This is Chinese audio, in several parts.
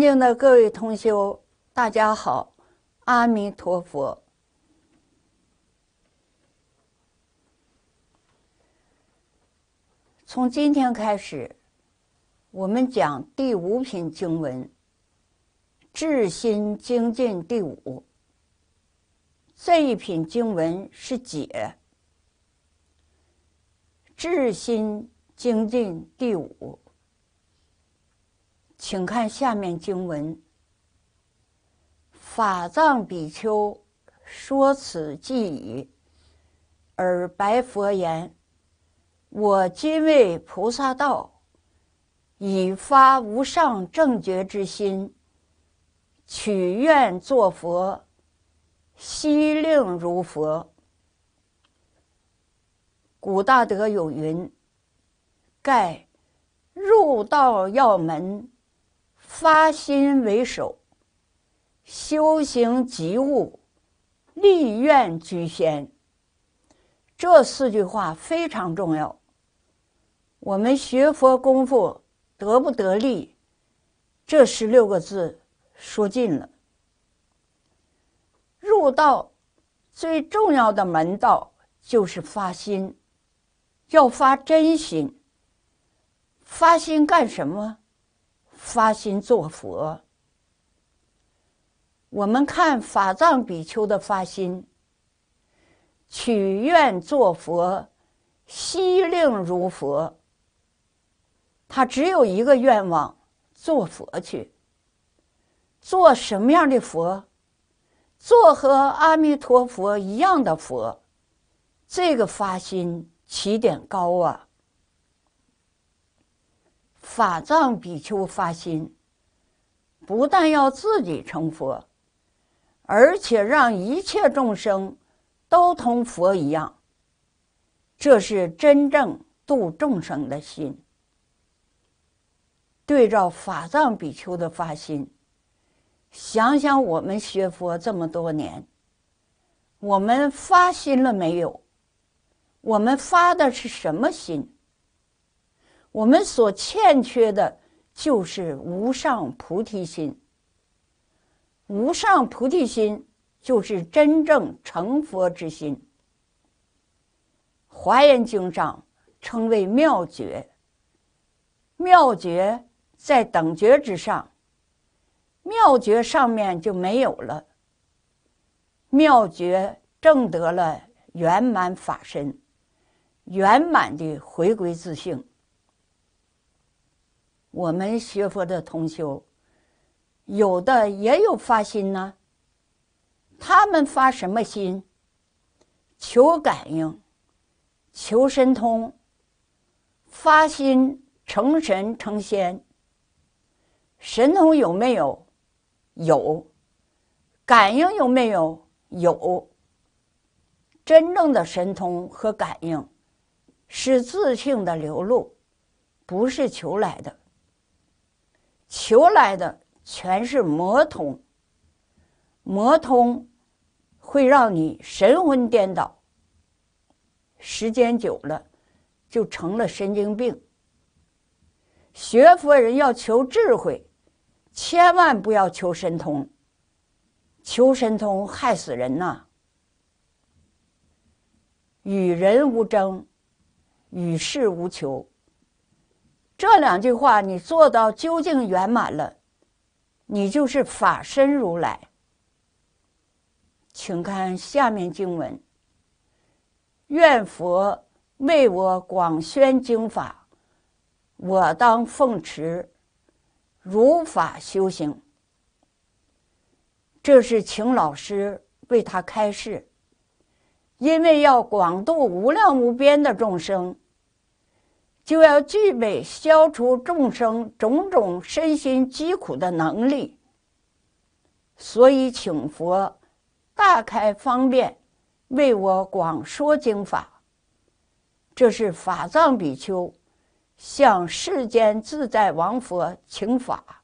尊敬的各位同修，大家好！阿弥陀佛。从今天开始，我们讲第五品经文《至心精进》第五。这一品经文是解《至心精进》第五。请看下面经文。法藏比丘说此记已，而白佛言：“我今为菩萨道，以发无上正觉之心，取愿作佛，悉令如佛。”古大德有云：“盖入道要门。”发心为首，修行即物，立愿居先。这四句话非常重要。我们学佛功夫得不得力，这十六个字说尽了。入道最重要的门道就是发心，要发真心。发心干什么？发心做佛，我们看法藏比丘的发心，取愿做佛，悉令如佛。他只有一个愿望，做佛去。做什么样的佛？做和阿弥陀佛一样的佛。这个发心起点高啊。法藏比丘发心，不但要自己成佛，而且让一切众生都同佛一样。这是真正度众生的心。对照法藏比丘的发心，想想我们学佛这么多年，我们发心了没有？我们发的是什么心？我们所欠缺的就是无上菩提心。无上菩提心就是真正成佛之心，《华严经》上称为妙觉。妙觉在等觉之上，妙觉上面就没有了。妙觉正得了圆满法身，圆满的回归自性。我们学佛的同修，有的也有发心呢。他们发什么心？求感应，求神通，发心成神成仙。神通有没有？有。感应有没有？有。真正的神通和感应，是自性的流露，不是求来的。求来的全是魔通，魔通会让你神魂颠倒，时间久了就成了神经病。学佛人要求智慧，千万不要求神通，求神通害死人呐！与人无争，与世无求。这两句话你做到究竟圆满了，你就是法身如来。请看下面经文：愿佛为我广宣经法，我当奉持，如法修行。这是请老师为他开示，因为要广度无量无边的众生。就要具备消除众生种种身心疾苦的能力，所以请佛大开方便，为我广说经法。这是法藏比丘向世间自在王佛请法。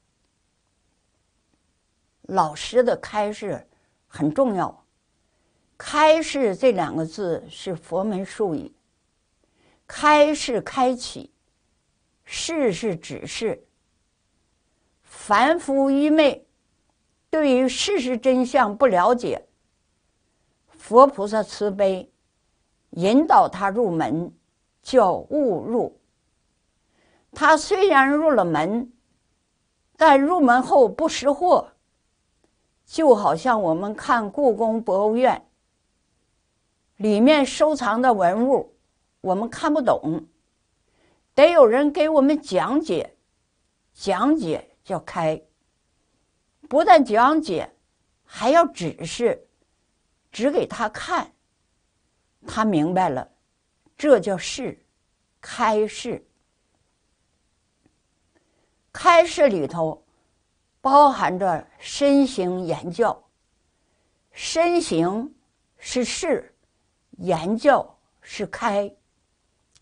老师的开示很重要，开示这两个字是佛门术语。开是开启，示是指示。凡夫愚昧，对于事实真相不了解。佛菩萨慈悲，引导他入门，叫误入。他虽然入了门，但入门后不识货，就好像我们看故宫博物院里面收藏的文物。我们看不懂，得有人给我们讲解，讲解叫开。不但讲解，还要指示，指给他看，他明白了，这叫是，开示。开示里头包含着身形言教，身形是示，言教是开。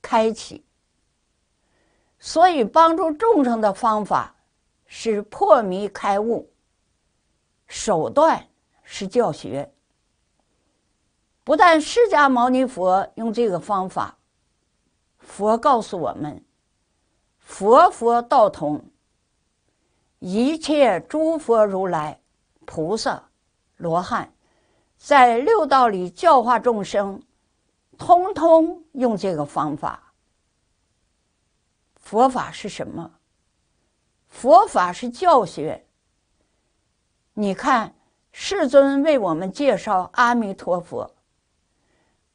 开启，所以帮助众生的方法是破迷开悟。手段是教学。不但释迦牟尼佛用这个方法，佛告诉我们，佛佛道同，一切诸佛如来、菩萨、罗汉，在六道里教化众生。通通用这个方法，佛法是什么？佛法是教学。你看，世尊为我们介绍阿弥陀佛。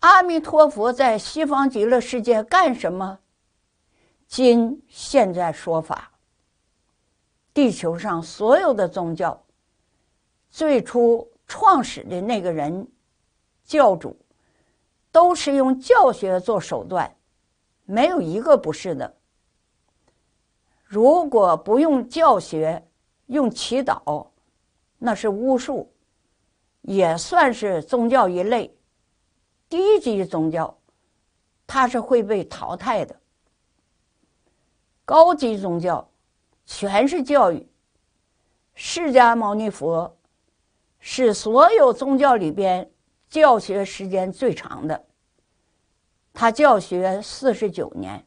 阿弥陀佛在西方极乐世界干什么？今现在说法。地球上所有的宗教，最初创始的那个人，教主。都是用教学做手段，没有一个不是的。如果不用教学，用祈祷，那是巫术，也算是宗教一类低级宗教，它是会被淘汰的。高级宗教全是教育，释迦牟尼佛是所有宗教里边。教学时间最长的，他教学四十九年。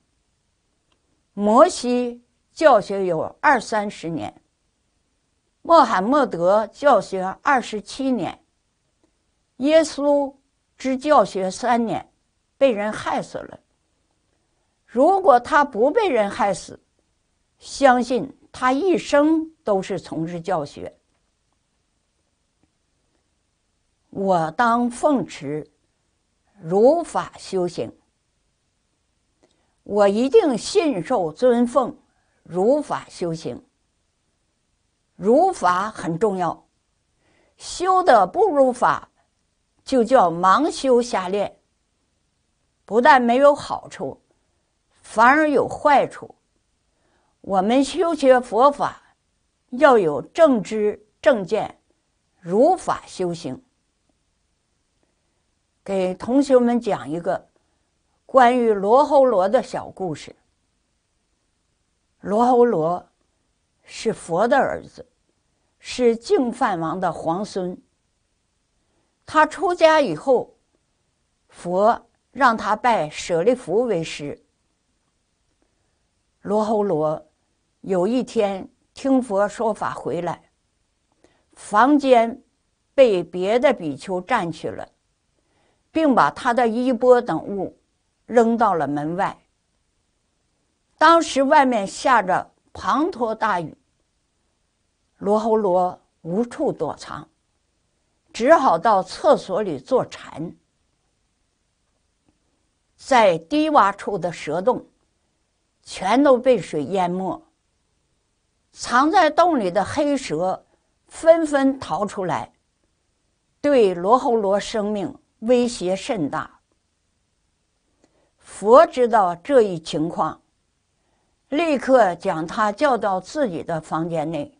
摩西教学有二三十年。穆罕默德教学二十七年。耶稣只教学三年，被人害死了。如果他不被人害死，相信他一生都是从事教学。我当奉持如法修行，我一定信受尊奉如法修行。如法很重要，修的不如法，就叫盲修瞎练。不但没有好处，反而有坏处。我们修学佛法，要有正知正见，如法修行。给同学们讲一个关于罗侯罗的小故事。罗侯罗是佛的儿子，是净饭王的皇孙。他出家以后，佛让他拜舍利弗为师。罗侯罗有一天听佛说法回来，房间被别的比丘占去了。并把他的衣钵等物扔到了门外。当时外面下着滂沱大雨，罗侯罗无处躲藏，只好到厕所里坐禅。在低洼处的蛇洞全都被水淹没，藏在洞里的黑蛇纷纷逃出来，对罗侯罗生命威胁甚大。佛知道这一情况，立刻将他叫到自己的房间内。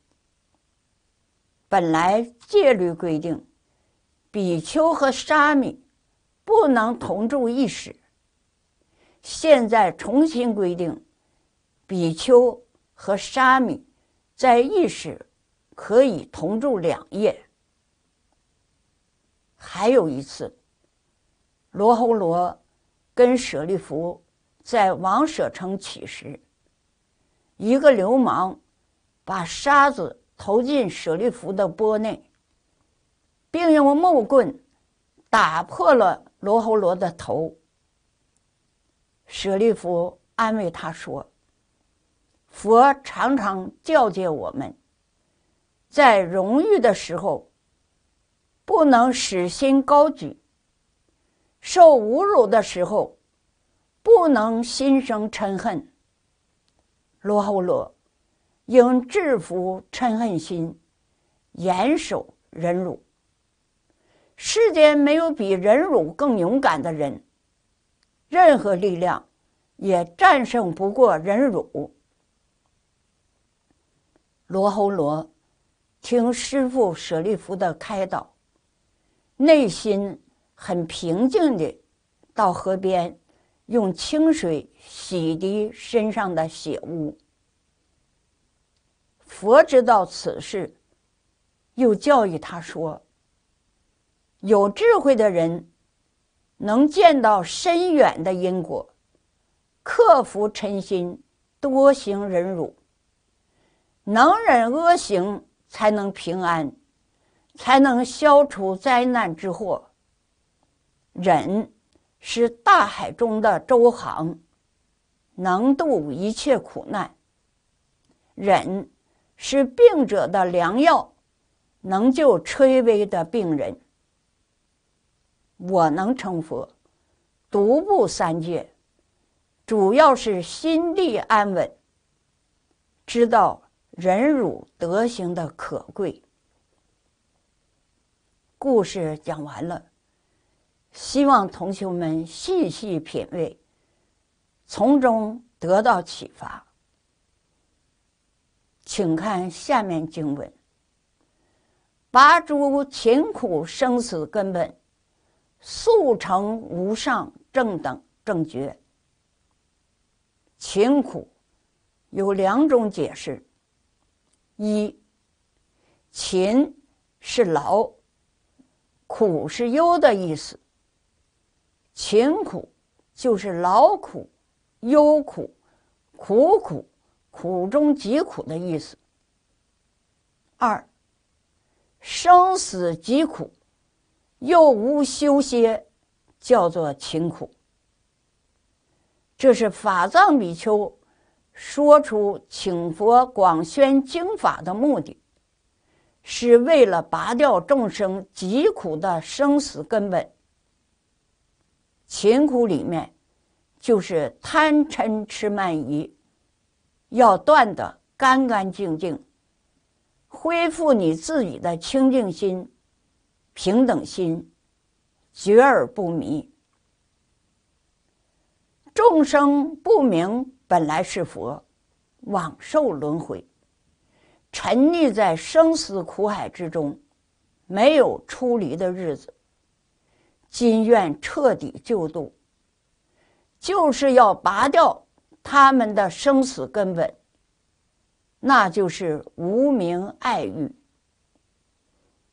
本来戒律规定，比丘和沙弥不能同住一室。现在重新规定，比丘和沙弥在一室可以同住两夜。还有一次。罗侯罗跟舍利弗在王舍城起时，一个流氓把沙子投进舍利弗的钵内，并用木棍打破了罗侯罗的头。舍利弗安慰他说：“佛常常教诫我们，在荣誉的时候，不能使心高举。”受侮辱的时候，不能心生嗔恨。罗侯罗，应制服嗔恨心，严守忍辱。世间没有比忍辱更勇敢的人，任何力量也战胜不过忍辱。罗侯罗，听师父舍利弗的开导，内心。很平静的，到河边用清水洗涤身上的血污。佛知道此事，又教育他说：“有智慧的人能见到深远的因果，克服嗔心，多行忍辱，能忍恶行，才能平安，才能消除灾难之祸。”忍是大海中的舟航，能渡一切苦难。忍是病者的良药，能救垂危的病人。我能成佛，独步三界，主要是心地安稳，知道忍辱德行的可贵。故事讲完了。希望同学们细细品味，从中得到启发。请看下面经文：“拔诸勤苦生死根本，速成无上正等正觉。”勤苦有两种解释：一勤是劳，苦是忧的意思。勤苦，就是劳苦、忧苦、苦苦、苦中极苦的意思。二，生死极苦，又无休歇，叫做勤苦。这是法藏比丘说出请佛广宣经法的目的，是为了拔掉众生疾苦的生死根本。情苦里面，就是贪嗔痴慢疑，要断得干干净净，恢复你自己的清净心、平等心，觉而不迷。众生不明本来是佛，枉受轮回，沉溺在生死苦海之中，没有出离的日子。心愿彻底救度，就是要拔掉他们的生死根本，那就是无明爱欲。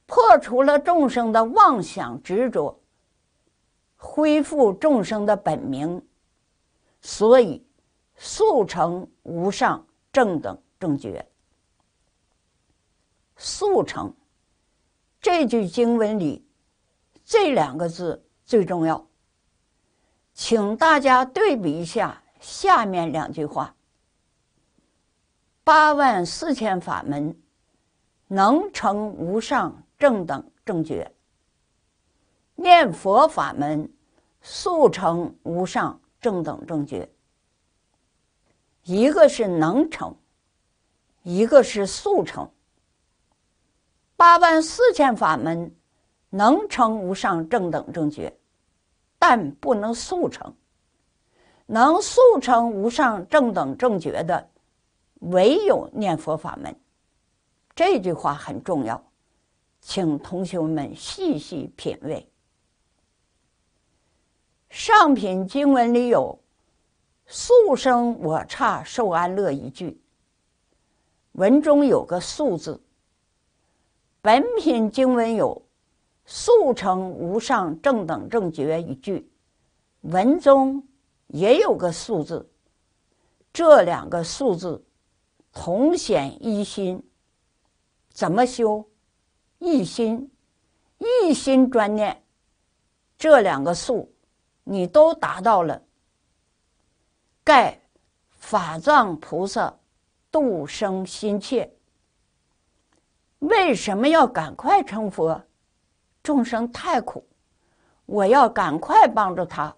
破除了众生的妄想执着，恢复众生的本名，所以速成无上正等正觉。速成，这句经文里。这两个字最重要，请大家对比一下下面两句话：八万四千法门能成无上正等正觉，念佛法门速成无上正等正觉。一个是能成，一个是速成。八万四千法门。能成无上正等正觉，但不能速成。能速成无上正等正觉的，唯有念佛法门。这句话很重要，请同学们细细品味。上品经文里有“速生我刹受安乐”一句，文中有个“速”字。本品经文有。速成无上正等正觉一句，文中也有个“数字，这两个“数字同显一心。怎么修？一心，一心专念。这两个“数你都达到了。盖法藏菩萨度生心切，为什么要赶快成佛？众生太苦，我要赶快帮助他。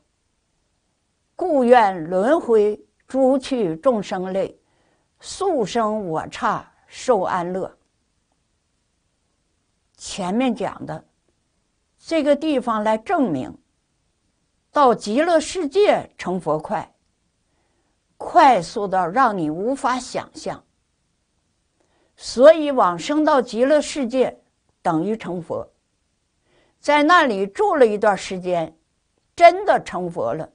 故愿轮回，诸去众生类，速生我刹，受安乐。前面讲的这个地方来证明，到极乐世界成佛快，快速到让你无法想象。所以往生到极乐世界等于成佛。在那里住了一段时间，真的成佛了。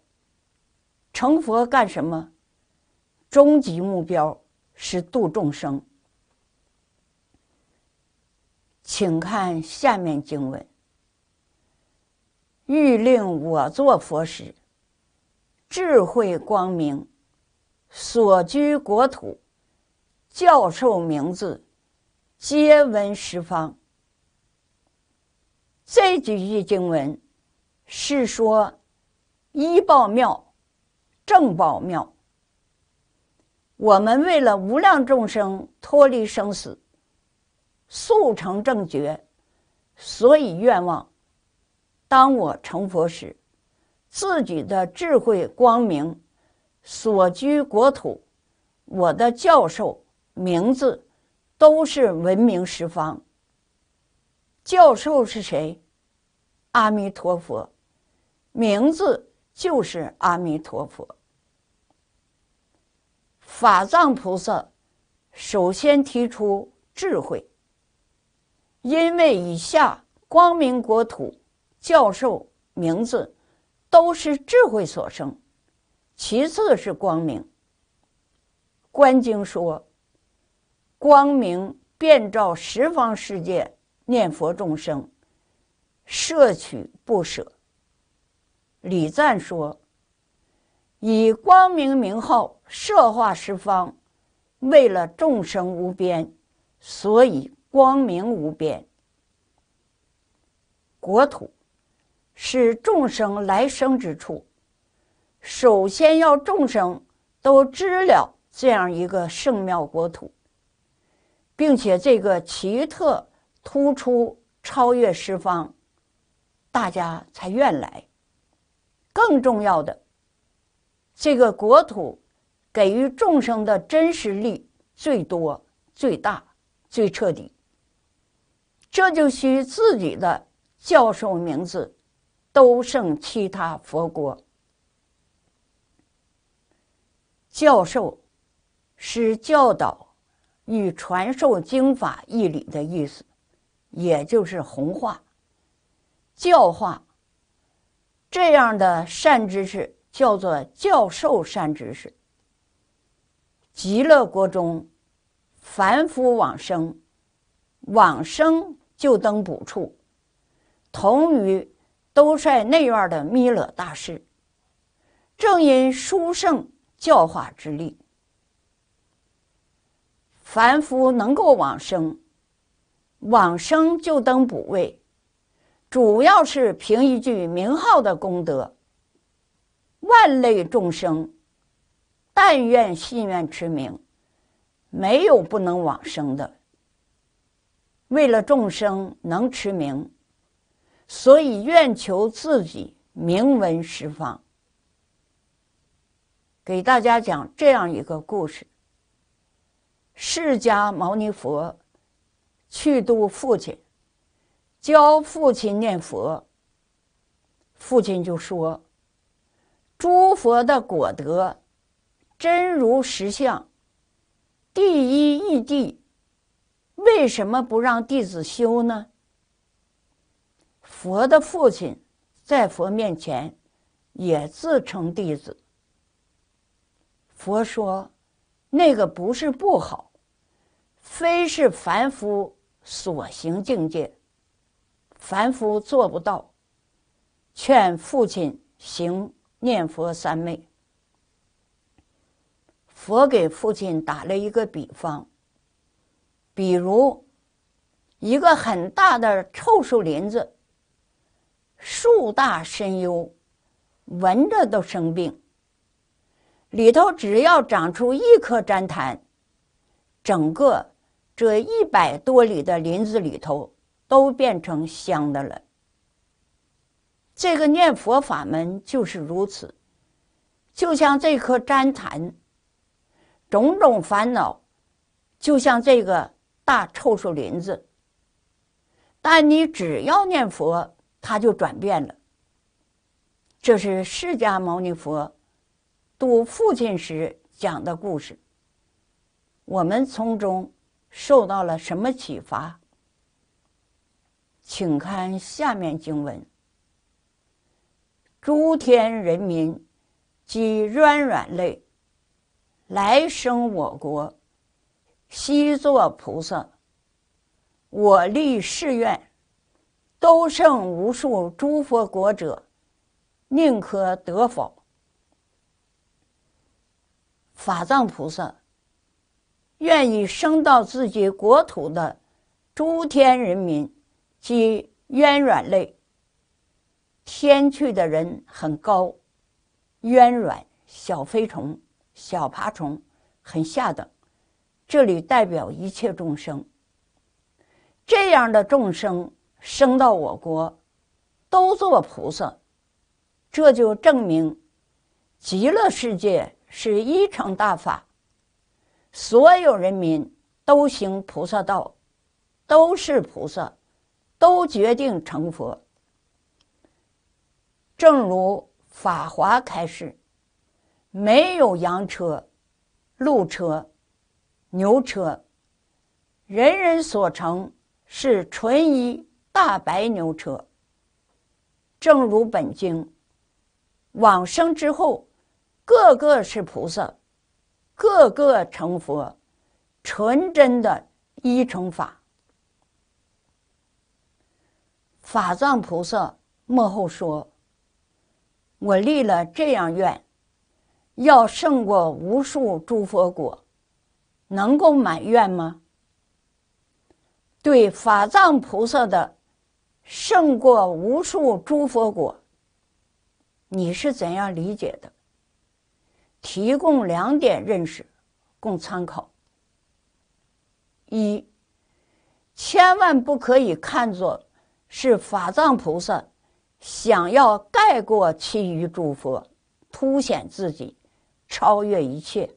成佛干什么？终极目标是度众生。请看下面经文：欲令我作佛时，智慧光明，所居国土，教授名字，皆闻十方。这几句经文是说：一报妙，正报妙。我们为了无量众生脱离生死，速成正觉，所以愿望：当我成佛时，自己的智慧光明，所居国土，我的教授名字，都是闻名十方。教授是谁？阿弥陀佛，名字就是阿弥陀佛。法藏菩萨首先提出智慧，因为以下光明国土教授名字都是智慧所生，其次是光明。观经说，光明遍照十方世界。念佛众生摄取不舍，李赞说：“以光明名号摄化十方，为了众生无边，所以光明无边。国土是众生来生之处，首先要众生都知了这样一个圣妙国土，并且这个奇特。”突出超越十方，大家才愿来。更重要的，这个国土给予众生的真实力最多、最大、最彻底。这就需自己的教授名字，都胜其他佛国。教授是教导与传授经法义理的意思。也就是弘化、教化，这样的善知识叫做教授善知识。极乐国中，凡夫往生，往生就登补处，同于都在内院的弥勒大士。正因殊胜教化之力，凡夫能够往生。往生就登补位，主要是凭一句名号的功德。万类众生，但愿信愿持名，没有不能往生的。为了众生能持名，所以愿求自己名闻十方。给大家讲这样一个故事：释迦牟尼佛。去度父亲，教父亲念佛。父亲就说：“诸佛的果德，真如实相，第一义地，为什么不让弟子修呢？”佛的父亲在佛面前也自称弟子。佛说：“那个不是不好，非是凡夫。”所行境界，凡夫做不到。劝父亲行念佛三昧，佛给父亲打了一个比方，比如一个很大的臭树林子，树大深幽，闻着都生病。里头只要长出一颗粘痰，整个。这一百多里的林子里头，都变成香的了。这个念佛法门就是如此，就像这颗粘檀，种种烦恼，就像这个大臭树林子。但你只要念佛，它就转变了。这是释迦牟尼佛度父亲时讲的故事，我们从中。受到了什么启发？请看下面经文：诸天人民及软类，来生我国，悉作菩萨。我立誓愿，都胜无数诸佛国者，宁可得否？法藏菩萨。愿意升到自己国土的诸天人民及冤软类天去的人很高，冤软小飞虫、小爬虫很下等，这里代表一切众生。这样的众生升到我国都做菩萨，这就证明极乐世界是一乘大法。所有人民都行菩萨道，都是菩萨，都决定成佛。正如《法华》开示，没有羊车、鹿车、牛车，人人所乘是纯一大白牛车。正如本经，往生之后，个个是菩萨。个个成佛，纯真的一成法。法藏菩萨幕后说：“我立了这样愿，要胜过无数诸佛国，能够满愿吗？”对法藏菩萨的胜过无数诸佛国，你是怎样理解的？提供两点认识，供参考。一，千万不可以看作是法藏菩萨想要盖过其余诸佛，凸显自己，超越一切。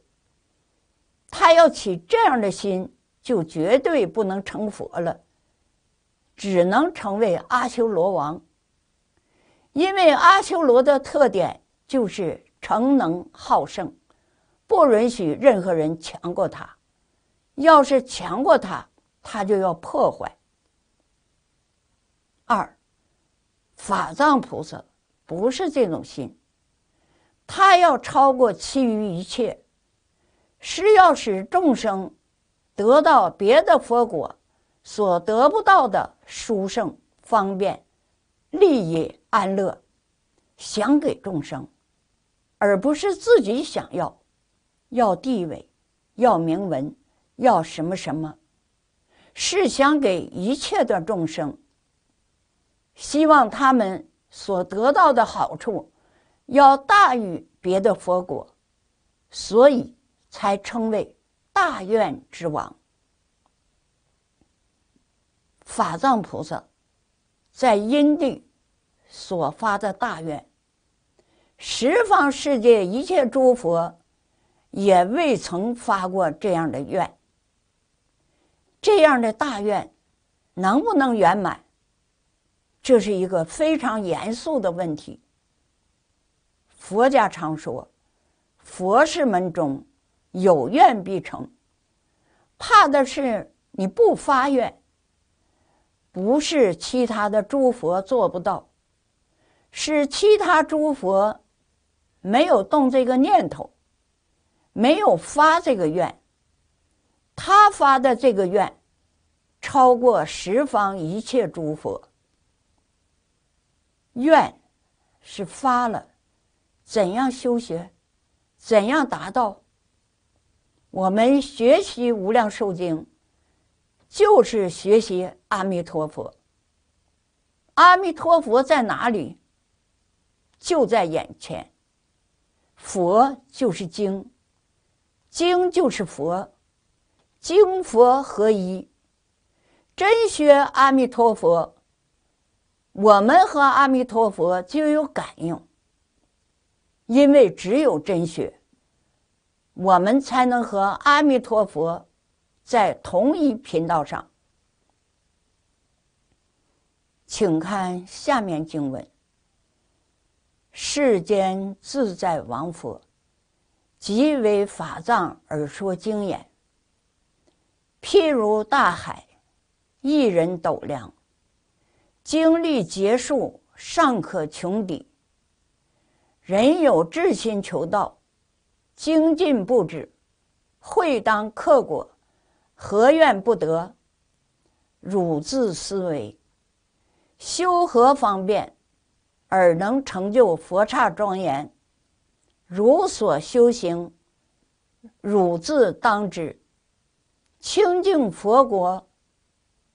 他要起这样的心，就绝对不能成佛了，只能成为阿修罗王。因为阿修罗的特点就是。诚能好胜，不允许任何人强过他。要是强过他，他就要破坏。二，法藏菩萨不是这种心，他要超过其余一切，是要使众生得到别的佛果所得不到的殊胜方便、利益安乐，享给众生。而不是自己想要，要地位，要名闻，要什么什么，是想给一切的众生，希望他们所得到的好处要大于别的佛果，所以才称为大愿之王。法藏菩萨在因地所发的大愿。十方世界一切诸佛也未曾发过这样的愿。这样的大愿能不能圆满，这是一个非常严肃的问题。佛家常说：“佛是门中，有愿必成。”怕的是你不发愿，不是其他的诸佛做不到，是其他诸佛。没有动这个念头，没有发这个愿。他发的这个愿，超过十方一切诸佛愿，是发了。怎样修学？怎样达到？我们学习《无量寿经》，就是学习阿弥陀佛。阿弥陀佛在哪里？就在眼前。佛就是经，经就是佛，经佛合一。真学阿弥陀佛，我们和阿弥陀佛就有感应，因为只有真学，我们才能和阿弥陀佛在同一频道上。请看下面经文。世间自在王佛，即为法藏而说经言：譬如大海，一人斗量，经历劫数尚可穷底。人有至心求道，精进不止，会当克果，何怨不得？汝自思维，修何方便？而能成就佛刹庄严，如所修行，汝自当之。清净佛国，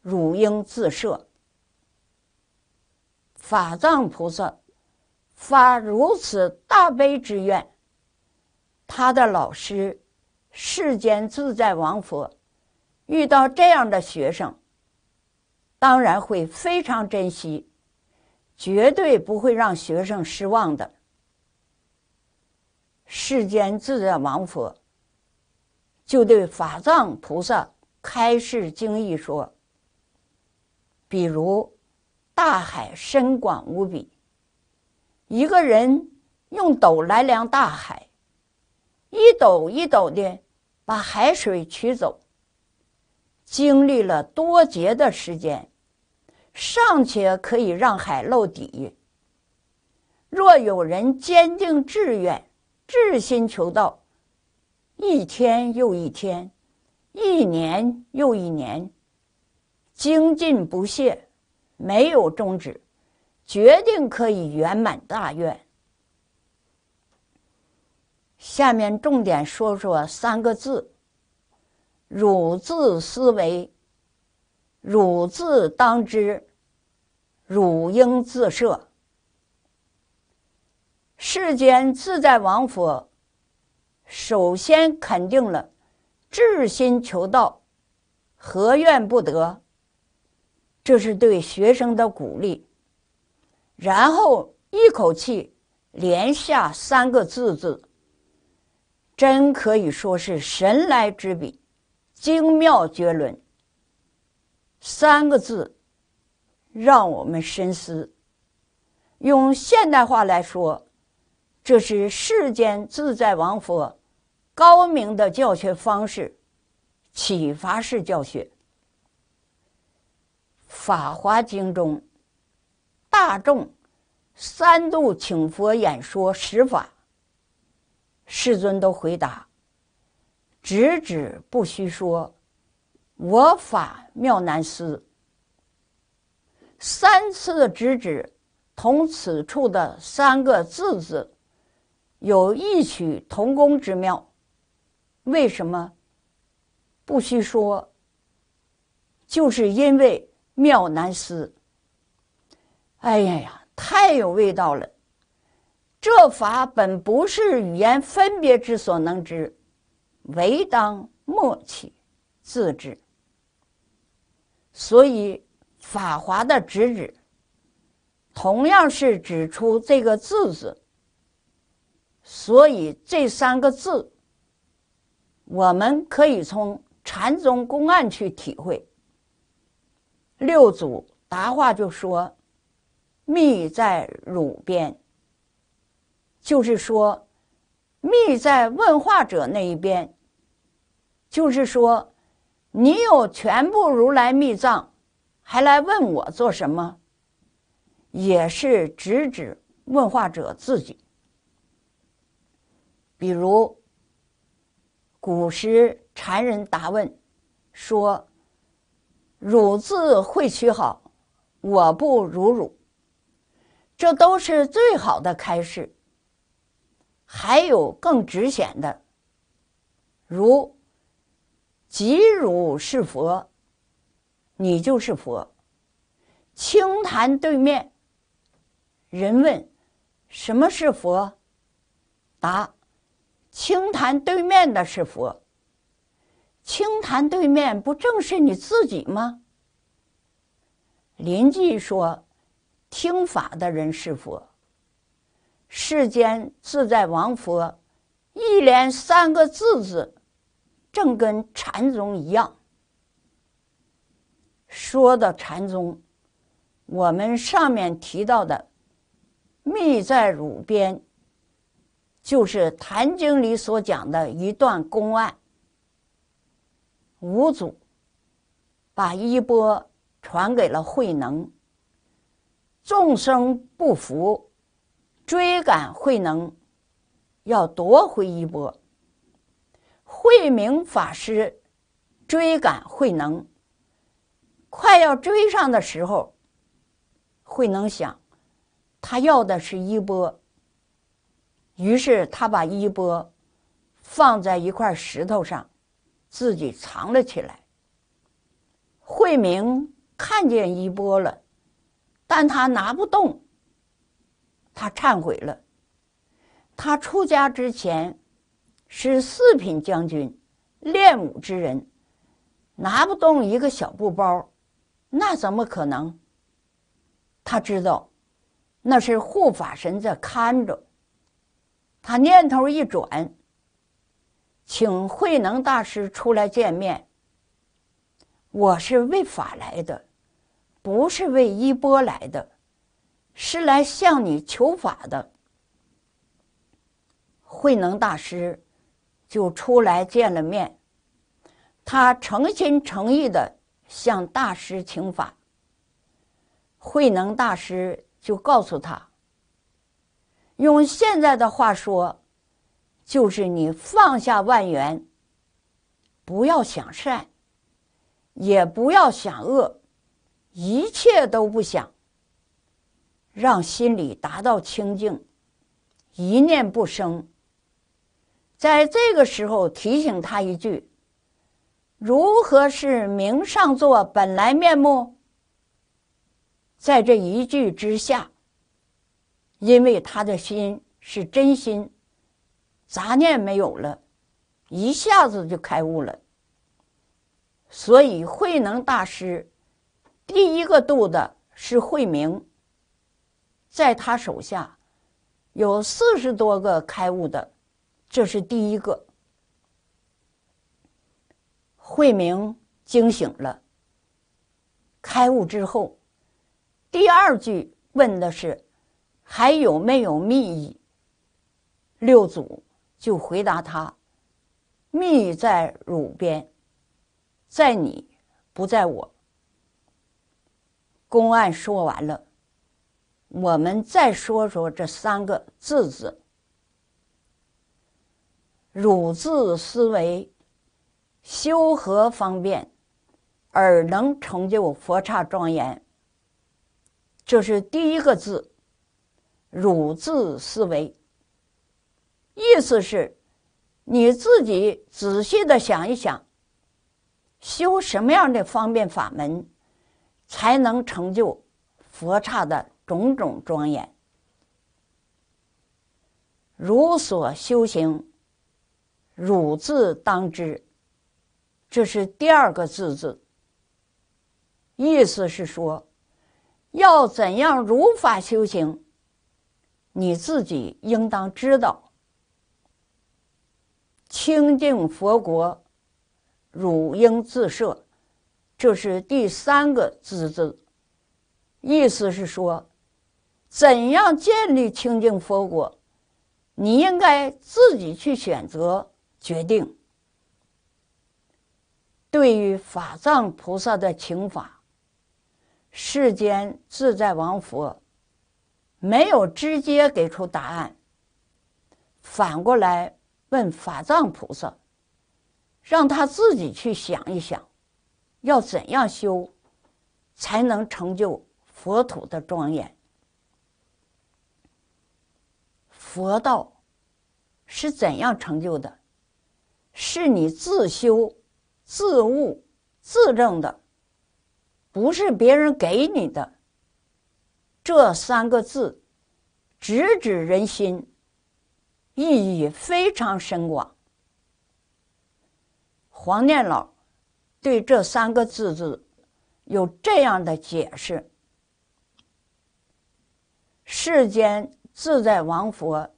汝应自摄。法藏菩萨发如此大悲之愿，他的老师世间自在王佛遇到这样的学生，当然会非常珍惜。绝对不会让学生失望的。世间自在王佛就对法藏菩萨开示经义说：“比如大海深广无比，一个人用斗来量大海，一斗一斗的把海水取走，经历了多劫的时间。”尚且可以让海露底。若有人坚定志愿，至心求道，一天又一天，一年又一年，精进不懈，没有终止，决定可以圆满大愿。下面重点说说三个字：汝自思维。汝自当知，汝应自摄。世间自在王佛，首先肯定了至心求道，何怨不得？这是对学生的鼓励。然后一口气连下三个“字字，真可以说是神来之笔，精妙绝伦。三个字，让我们深思。用现代化来说，这是世间自在王佛高明的教学方式，启发式教学。《法华经》中，大众三度请佛演说十法，世尊都回答：“直指不虚说。”我法妙难思，三次的直指，同此处的三个字字有异曲同工之妙。为什么？不需说，就是因为妙难思。哎呀呀，太有味道了！这法本不是语言分别之所能知，唯当默契。字指，所以法华的直指，同样是指出这个字字。所以这三个字，我们可以从禅宗公案去体会。六祖答话就说：“密在汝边。”就是说，密在问话者那一边。就是说。你有全部如来密藏，还来问我做什么？也是直指问话者自己。比如古时禅人答问，说：“汝自会取好，我不如汝。”这都是最好的开示。还有更直显的，如。即汝是佛，你就是佛。清潭对面，人问什么是佛？答：清潭对面的是佛。清潭对面不正是你自己吗？邻居说：听法的人是佛。世间自在王佛，一连三个字字。正跟禅宗一样说的禅宗，我们上面提到的“密在乳边”，就是《坛经》里所讲的一段公案。五祖把衣钵传给了慧能，众生不服，追赶慧能，要夺回衣钵。慧明法师追赶慧能，快要追上的时候，慧能想他要的是衣钵，于是他把衣钵放在一块石头上，自己藏了起来。慧明看见衣钵了，但他拿不动，他忏悔了，他出家之前。是四品将军，练武之人，拿不动一个小布包，那怎么可能？他知道那是护法神在看着他，念头一转，请慧能大师出来见面。我是为法来的，不是为衣钵来的，是来向你求法的，慧能大师。就出来见了面，他诚心诚意的向大师请法。慧能大师就告诉他，用现在的话说，就是你放下万缘，不要想善，也不要想恶，一切都不想，让心里达到清净，一念不生。在这个时候提醒他一句：“如何是明上座本来面目？”在这一句之下，因为他的心是真心，杂念没有了，一下子就开悟了。所以慧能大师第一个度的是慧明，在他手下有四十多个开悟的。这是第一个，慧明惊醒了，开悟之后，第二句问的是还有没有密意？六祖就回答他：密在汝边，在你不在我。公案说完了，我们再说说这三个字字。汝自思维修何方便，而能成就佛刹庄严？这是第一个字“汝自思维”，意思是你自己仔细的想一想，修什么样的方便法门，才能成就佛刹的种种庄严？如所修行。汝自当知，这是第二个字字，意思是说，要怎样如法修行，你自己应当知道。清净佛国，汝应自设，这是第三个字字，意思是说，怎样建立清净佛国，你应该自己去选择。决定对于法藏菩萨的请法，世间自在王佛没有直接给出答案，反过来问法藏菩萨，让他自己去想一想，要怎样修才能成就佛土的庄严？佛道是怎样成就的？是你自修、自悟、自证的，不是别人给你的。这三个字直指人心，意义非常深广。黄念老对这三个字字有这样的解释：世间自在王佛，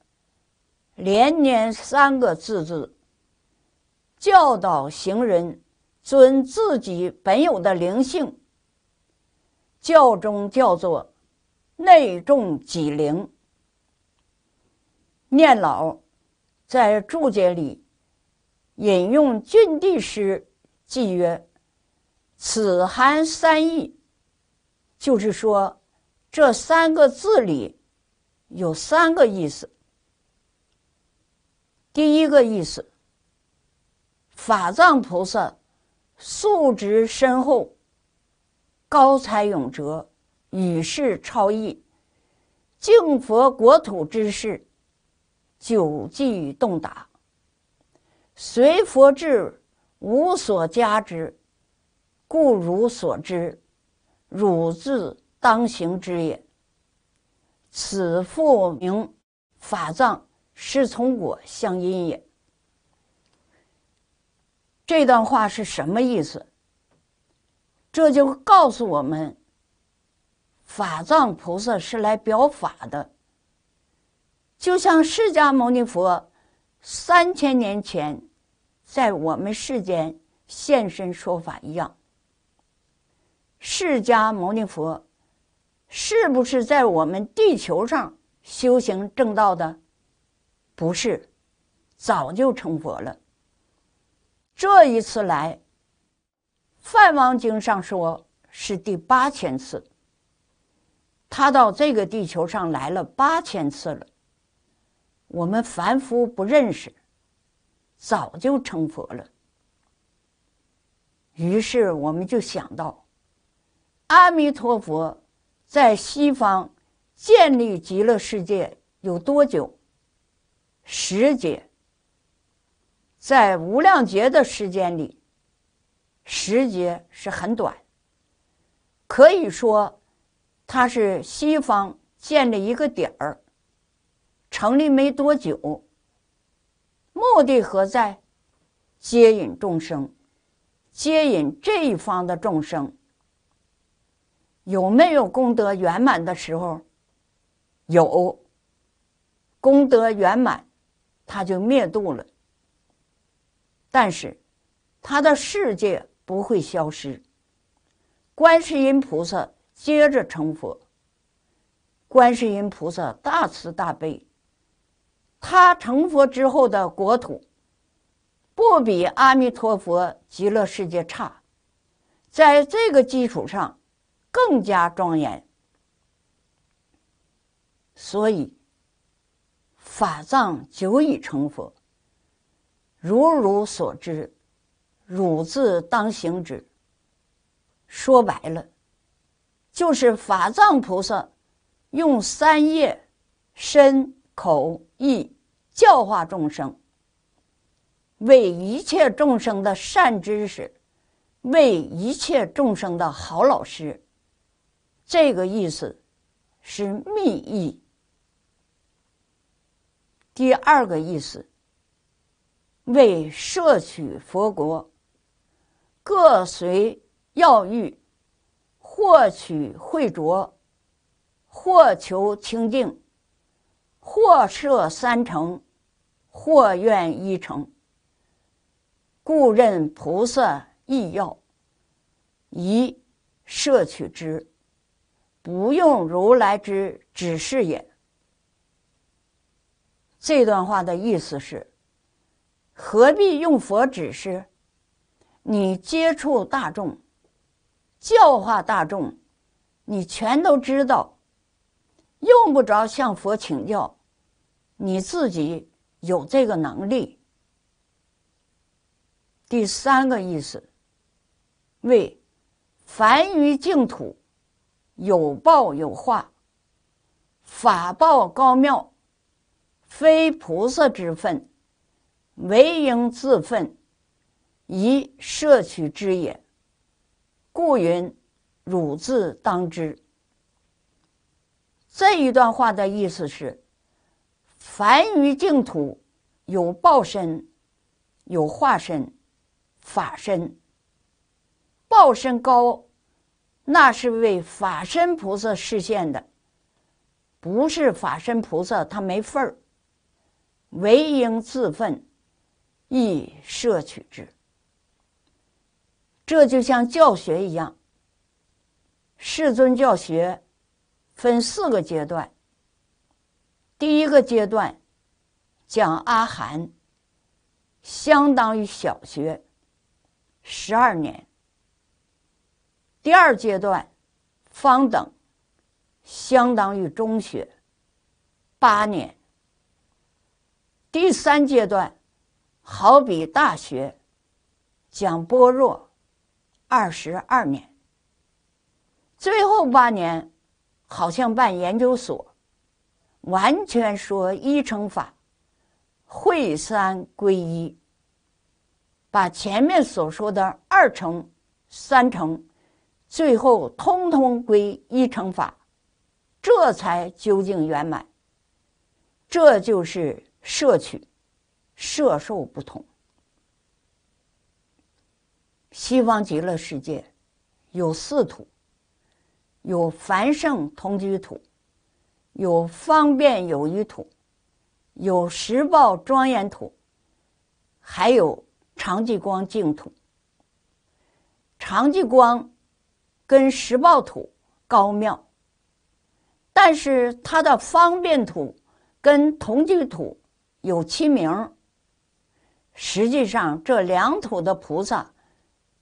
连年三个字字。教导行人尊自己本有的灵性，教中叫做内重己灵。念老在注解里引用郡地诗，记曰：“此含三意。”就是说，这三个字里有三个意思。第一个意思。法藏菩萨素直深厚，高才永哲，与世超逸，敬佛国土之事，久计洞达。随佛智无所加之，故汝所知，汝自当行之也。此复名法藏，是从我向因也。这段话是什么意思？这就告诉我们，法藏菩萨是来表法的，就像释迦牟尼佛三千年前在我们世间现身说法一样。释迦牟尼佛是不是在我们地球上修行正道的？不是，早就成佛了。这一次来，《梵王经》上说是第八千次，他到这个地球上来了八千次了。我们凡夫不认识，早就成佛了。于是我们就想到，阿弥陀佛在西方建立极乐世界有多久？十劫。在无量劫的时间里，时节是很短，可以说它是西方建立一个点儿，成立没多久。目的何在？接引众生，接引这一方的众生。有没有功德圆满的时候？有，功德圆满，他就灭度了。但是，他的世界不会消失。观世音菩萨接着成佛。观世音菩萨大慈大悲，他成佛之后的国土，不比阿弥陀佛极乐世界差，在这个基础上更加庄严。所以，法藏久已成佛。如汝所知，汝自当行之。说白了，就是法藏菩萨用三业、身、口、意教化众生，为一切众生的善知识，为一切众生的好老师。这个意思是密意。第二个意思。为摄取佛国，各随要欲，或取慧浊，或求清净，或设三成，或愿一成。故任菩萨意要，宜摄取之，不用如来之指示也。这段话的意思是。何必用佛指示？你接触大众，教化大众，你全都知道，用不着向佛请教，你自己有这个能力。第三个意思为：凡于净土有报有化，法报高妙，非菩萨之分。为应自奋，宜摄取之也。故云：“汝自当之。”这一段话的意思是：凡于净土有报身、有化身、法身，报身高，那是为法身菩萨实现的，不是法身菩萨，他没份儿。为应自奋，亦摄取之，这就像教学一样。世尊教学分四个阶段：第一个阶段讲阿含，相当于小学十二年；第二阶段方等，相当于中学八年；第三阶段。好比大学讲般若二十二年，最后八年好像办研究所，完全说一乘法，会三归一，把前面所说的二乘、三乘，最后通通归一乘法，这才究竟圆满。这就是摄取。射受不同。西方极乐世界有四土，有繁盛同居土，有方便有余土，有十报庄严土，还有长寂光净土。长寂光跟十报土高妙，但是它的方便土跟同居土有其名。实际上，这两土的菩萨，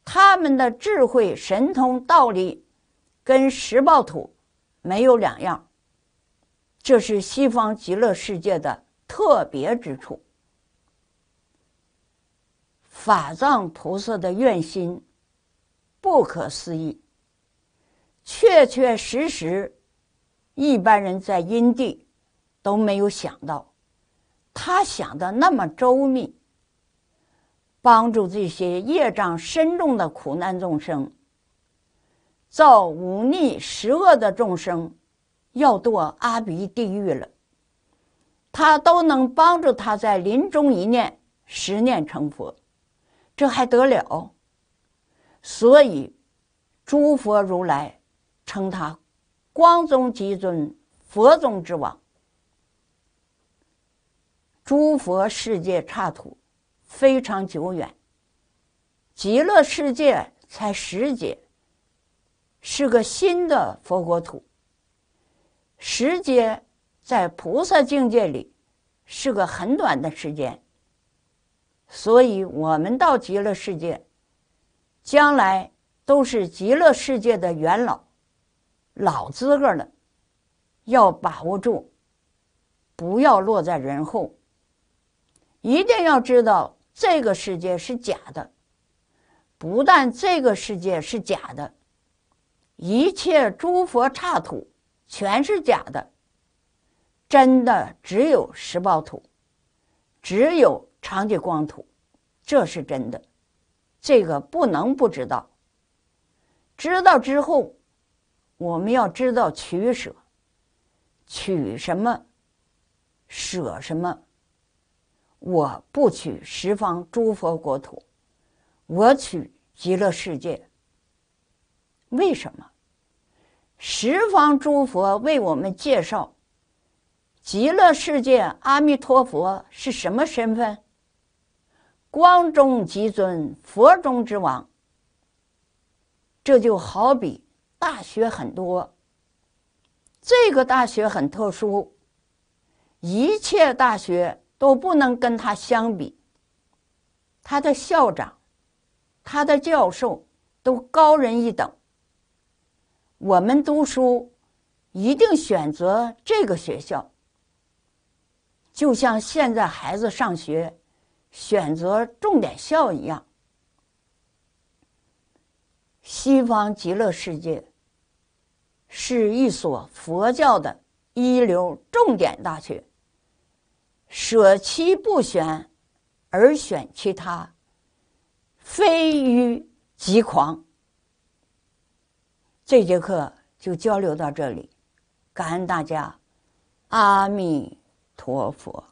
他们的智慧、神通、道理，跟十宝土没有两样。这是西方极乐世界的特别之处。法藏菩萨的愿心不可思议，确确实实，一般人在因地都没有想到，他想的那么周密。帮助这些业障深重的苦难众生，造五逆十恶的众生，要堕阿鼻地狱了，他都能帮助他在临终一念十念成佛，这还得了？所以，诸佛如来称他光宗极尊，佛宗之王，诸佛世界刹土。非常久远，极乐世界才十劫，是个新的佛国土。十劫在菩萨境界里是个很短的时间，所以我们到极乐世界，将来都是极乐世界的元老、老资格了，要把握住，不要落在人后，一定要知道。这个世界是假的，不但这个世界是假的，一切诸佛刹土全是假的，真的只有十方土，只有长寂光土，这是真的，这个不能不知道。知道之后，我们要知道取舍，取什么，舍什么。我不取十方诸佛国土，我取极乐世界。为什么？十方诸佛为我们介绍极乐世界，阿弥陀佛是什么身份？光中极尊，佛中之王。这就好比大学很多，这个大学很特殊，一切大学。都不能跟他相比，他的校长，他的教授都高人一等。我们读书一定选择这个学校，就像现在孩子上学选择重点校一样。西方极乐世界是一所佛教的一流重点大学。舍其不选，而选其他，非愚即狂。这节课就交流到这里，感恩大家，阿弥陀佛。